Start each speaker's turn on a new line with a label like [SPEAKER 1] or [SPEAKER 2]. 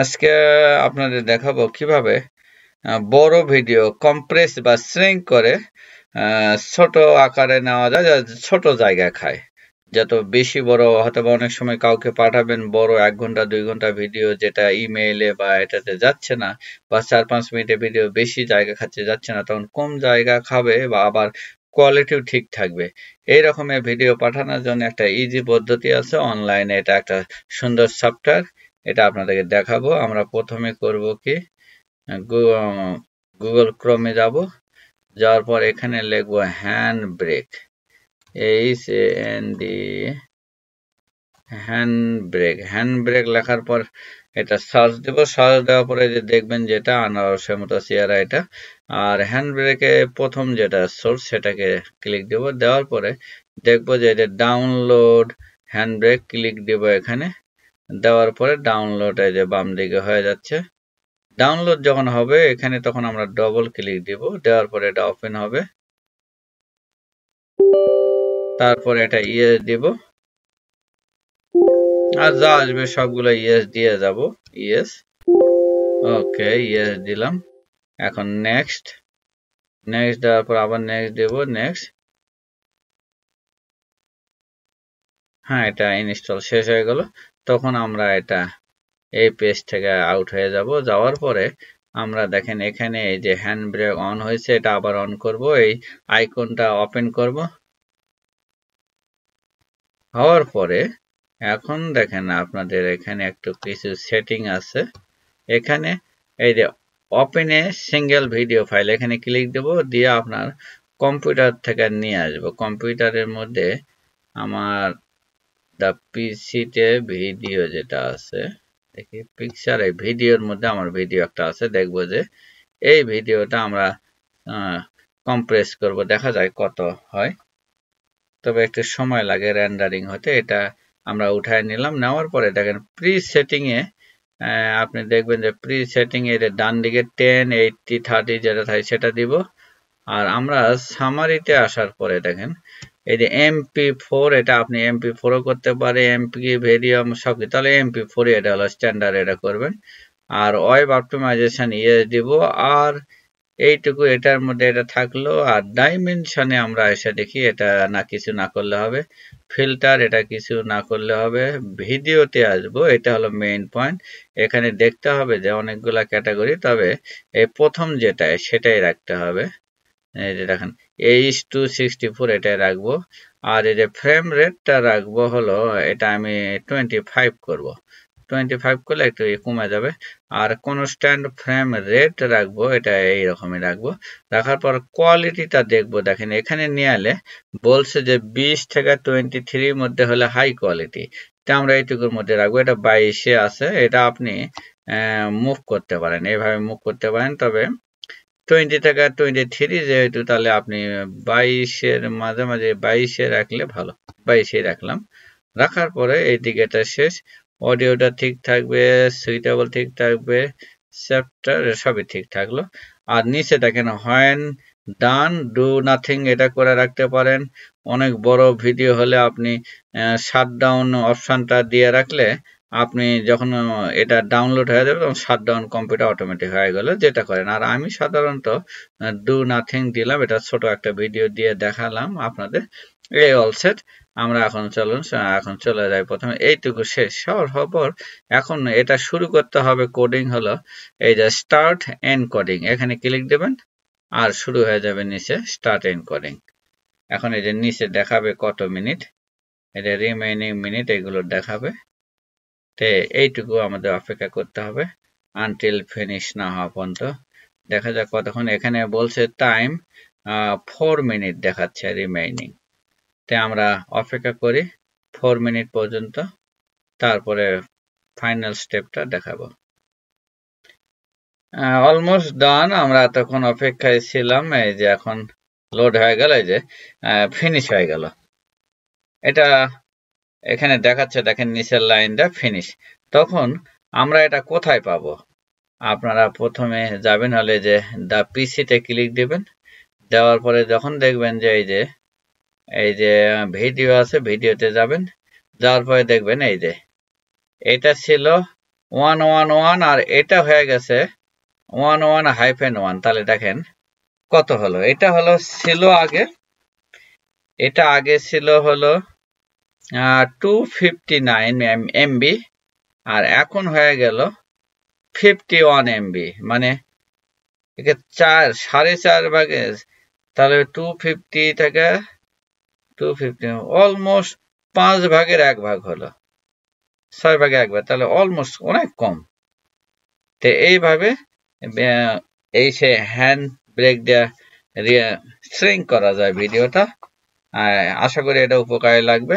[SPEAKER 1] আজকে আপনাদের দেখাবো কিভাবে বড় ভিডিও কম্প্রেস বা শ্রেঙ্ক করে ছোট আকারে নেওয়া যায় যা ছোট জায়গা খায় যত বেশি বড় হতে বা অনেক সময় কাউকে পাঠাবেন বড় এক ঘন্টা দুই ঘন্টা ভিডিও যেটা ইমেইলে বা এটাতে যাচ্ছে না বা চার পাঁচ মিনিটে ভিডিও বেশি জায়গা খাচ্ছে যাচ্ছে না তখন কম জায়গা খাবে বা আবার কোয়ালিটিও ঠিক থাকবে এই রকমের ভিডিও পাঠানোর জন্য একটা ইজি পদ্ধতি আছে অনলাইনে এটা একটা সুন্দর সফটওয়্যার এটা আপনাদেরকে দেখাবো আমরা প্রথমে করব কি গুগল ক্রমে যাব যাওয়ার পর এখানে লিখবো HandBrake H N D HandBrake HandBrake লেখার পর এটা সার্চ দেব সার্চ দেওয়ার পরে যে দেখবেন যেটা আনারসের মতো চেয়ারা এটা আর হ্যান্ড ব্রেকে প্রথম যেটা সোর্স সেটাকে ক্লিক দেব দেওয়ার পরে দেখবো যে এটা ডাউনলোড হ্যান্ড ব্রেক ক্লিক দেব এখানে দেওয়ার পরে ডাউনলোড এই যে বাম দিকে হয়ে যাচ্ছে ডাউনলোড যখন হবে এখানে তখন আমরা ডবল ক্লিক দিব দেওয়ার পরে এটা ওপেন হবে তারপরে এটা ইয়েস দিব আর যা আসবে সবগুলো ইয়েস দিয়ে যাব ইয়েস ওকে ইয়েস দিলাম এখন নেক্সট নেক্সট দেওয়ার পর আবার নেক্সট দেব নেক্সট হ্যাঁ এটা ইনস্টল শেষ হয়ে গেল তখন আমরা এটা এই পেজ থেকে আউট হয়ে যাব যাওয়ার পরে আমরা দেখেন এখানে এই যে হ্যান্ড ব্রেক অন হয়েছে এটা আবার অন করব এই আইকনটা ওপেন করব হওয়ার পরে এখন দেখেন আপনাদের এখানে একটু কিছু সেটিং আছে এখানে এই যে ওপেনে সিঙ্গেল ভিডিও ফাইল এখানে ক্লিক দেব দিয়ে আপনার কম্পিউটার থেকে নিয়ে আসবো কম্পিউটারের মধ্যে আমার দ্য পিসিতে ভিডিও যেটা আছে দেখি পিকচার এই ভিডিওর মধ্যে আমার ভিডিও একটা আছে দেখবো যে এই ভিডিওটা আমরা কম্প্রেস করব দেখা যায় কত হয় তবে একটু সময় লাগে র্যান্ডারিং হতে এটা আমরা উঠায় নিলাম নেওয়ার পরে দেখেন প্রি সেটিংয়ে আপনি দেখবেন যে প্রি সেটিং এর ডান দিকে টেন এইটটি থার্টি যেটা থাকে সেটা দিব আর আমরা সামারিতে আসার পরে দেখেন এই যে এমপি ফোর এটা আপনি এমপি ফোরও করতে পারে এমপি ভেরিয়াম সব কিছু তাহলে এমপি ফোর এটা হলো স্ট্যান্ডার্ড এটা করবেন আর ওয়েব অপটিমাইজেশন ইয়ে দিব আর এইটুকু এটার মধ্যে এটা থাকলো আর ডাইমেনশনে আমরা এসে দেখি এটা না কিছু না করলে হবে ফিল্টার এটা কিছু না করলে হবে ভিডিওতে আসবো এটা হলো মেইন পয়েন্ট এখানে দেখতে হবে যে অনেকগুলা ক্যাটাগরি তবে এই প্রথম যেটা সেটাই রাখতে হবে দেখেন এইচ টু সিক্সটি ফোর এটাই রাখবো আর এই যে ফ্রেম রেটটা রাখবো হলো এটা আমি টোয়েন্টি ফাইভ করবো টোয়েন্টি ফাইভ করলে একটু কমে যাবে আর কনস্ট্যান্ট ফ্রেম রেট রাখবো এটা এইরকমই রাখবো রাখার পর কোয়ালিটিটা দেখবো দেখেন এখানে নিয়ে এলে বলছে যে বিশ থেকে টোয়েন্টি থ্রির মধ্যে হলে হাই কোয়ালিটি তা আমরা এইটুকুর মধ্যে রাখবো এটা বাইশে আছে এটা আপনি মুভ করতে পারেন এইভাবে মুভ করতে পারেন তবে টোয়েন্টি টাকা টোয়েন্টি থ্রি যেহেতু তাহলে আপনি বাইশের মাঝে মাঝে বাইশে রাখলে ভালো বাইশে রাখলাম রাখার পরে এই দিকেটা শেষ অডিওটা ঠিক থাকবে সুইটেবল ঠিক থাকবে চ্যাপ্টার সবই ঠিক থাকলো আর নিচে দেখেন হয়েন ডান ডু নাথিং এটা করে রাখতে পারেন অনেক বড় ভিডিও হলে আপনি ডাউন অপশানটা দিয়ে রাখলে আপনি যখন এটা ডাউনলোড হয়ে যাবে তখন শাট ডাউন কম্পিউটার অটোমেটিক হয়ে গেল যেটা করেন আর আমি সাধারণত ডু নাথিং দিলাম এটা ছোট একটা ভিডিও দিয়ে দেখালাম আপনাদের এই অলসেট আমরা এখন চলুন এখন চলে যাই প্রথমে এইটুকু শেষ হওয়ার পর এখন এটা শুরু করতে হবে কোডিং হলো এই যে স্টার্ট এন্ড কোডিং এখানে ক্লিক দেবেন আর শুরু হয়ে যাবে নিচে স্টার্ট এন্ড কোডিং এখন এই যে নিচে দেখাবে কত মিনিট এটা রিমেইনিং মিনিট এগুলো দেখাবে তে এইটুকু আমাদের অপেক্ষা করতে হবে আনটিল ফিনিশ না হওয়া পর্যন্ত দেখা যাক কতক্ষণ এখানে বলছে টাইম ফোর মিনিট দেখাচ্ছে রিমেইনিং তে আমরা অপেক্ষা করি ফোর মিনিট পর্যন্ত তারপরে ফাইনাল স্টেপটা দেখাবো অলমোস্ট ডান আমরা তখন অপেক্ষায় ছিলাম এই যে এখন লোড হয়ে গেল এই যে ফিনিশ হয়ে গেল এটা এখানে দেখাচ্ছে দেখেন নিচের লাইনটা ফিনিশ তখন আমরা এটা কোথায় পাবো আপনারা প্রথমে যাবেন হলে যে দ্য পিসিতে ক্লিক দেবেন দেওয়ার পরে যখন দেখবেন যে এই যে এই যে ভিডিও আছে ভিডিওতে যাবেন যাওয়ার পরে দেখবেন এই যে এটা ছিল ওয়ান ওয়ান ওয়ান আর এটা হয়ে গেছে ওয়ান ওয়ান হাইফেন ওয়ান তাহলে দেখেন কত হলো এটা হলো ছিল আগে এটা আগে ছিল হলো টু ফিফটি নাইন এমবি আর এখন হয়ে গেল ফিফটি ওয়ান এমবি মানে চার সাড়ে চার ভাগে তাহলে টু ফিফটি থেকে টু ফিফটি অলমোস্ট পাঁচ ভাগের এক ভাগ হলো ছয় ভাগে এক ভাগ তাহলে অলমোস্ট অনেক কম তো এইভাবে এই সে হ্যান্ড ব্রেক দেওয়া শ্রিঙ্ক করা যায় ভিডিওটা আশা করি এটা উপকারে লাগবে